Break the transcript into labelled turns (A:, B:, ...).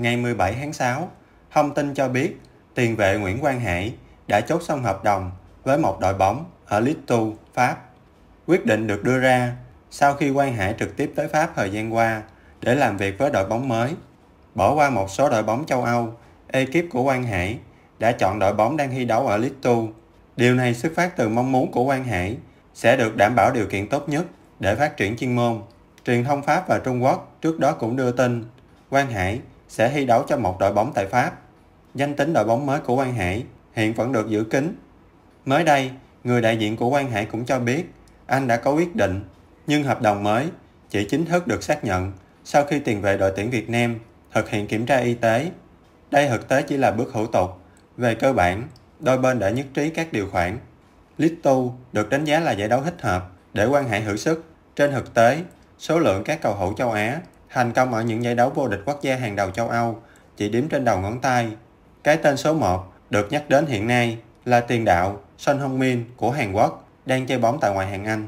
A: ngày 17 tháng 6, thông tin cho biết tiền vệ Nguyễn Quang Hải đã chốt xong hợp đồng với một đội bóng ở Ligue Pháp. Quyết định được đưa ra sau khi Quang Hải trực tiếp tới Pháp thời gian qua để làm việc với đội bóng mới. Bỏ qua một số đội bóng châu Âu, ekip của Quang Hải đã chọn đội bóng đang thi đấu ở Ligue Điều này xuất phát từ mong muốn của Quang Hải sẽ được đảm bảo điều kiện tốt nhất để phát triển chuyên môn. Truyền thông Pháp và Trung Quốc trước đó cũng đưa tin Quang Hải sẽ thi đấu cho một đội bóng tại Pháp. Danh tính đội bóng mới của quan Hải hiện vẫn được giữ kín. Mới đây, người đại diện của quan Hải cũng cho biết anh đã có quyết định, nhưng hợp đồng mới chỉ chính thức được xác nhận sau khi tiền vệ đội tuyển Việt Nam thực hiện kiểm tra y tế. Đây thực tế chỉ là bước hữu tục. Về cơ bản, đôi bên đã nhất trí các điều khoản. Litu được đánh giá là giải đấu thích hợp để quan Hải thử sức. Trên thực tế, số lượng các cầu thủ châu Á Thành công ở những giải đấu vô địch quốc gia hàng đầu châu Âu chỉ đếm trên đầu ngón tay. Cái tên số 1 được nhắc đến hiện nay là tiền đạo Son Heung-min của Hàn Quốc đang chơi bóng tại ngoại hạng Anh.